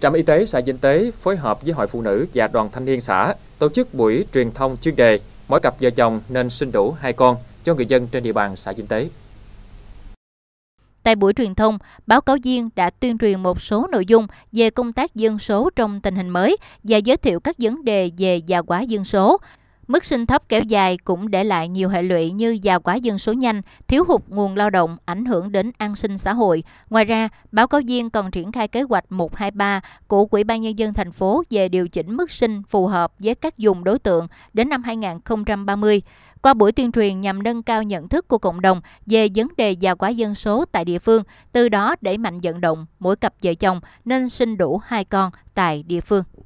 Trạm Y tế xã Vinh Tế phối hợp với Hội Phụ Nữ và Đoàn Thanh niên xã tổ chức buổi truyền thông chuyên đề mỗi cặp vợ chồng nên sinh đủ hai con cho người dân trên địa bàn xã Vinh Tế. Tại buổi truyền thông, báo cáo viên đã tuyên truyền một số nội dung về công tác dân số trong tình hình mới và giới thiệu các vấn đề về già hóa dân số, Mức sinh thấp kéo dài cũng để lại nhiều hệ lụy như già quá dân số nhanh, thiếu hụt nguồn lao động, ảnh hưởng đến an sinh xã hội. Ngoài ra, báo cáo viên còn triển khai kế hoạch 123 của Ủy ban Nhân dân thành phố về điều chỉnh mức sinh phù hợp với các dùng đối tượng đến năm 2030. Qua buổi tuyên truyền nhằm nâng cao nhận thức của cộng đồng về vấn đề già quá dân số tại địa phương, từ đó đẩy mạnh vận động mỗi cặp vợ chồng nên sinh đủ hai con tại địa phương.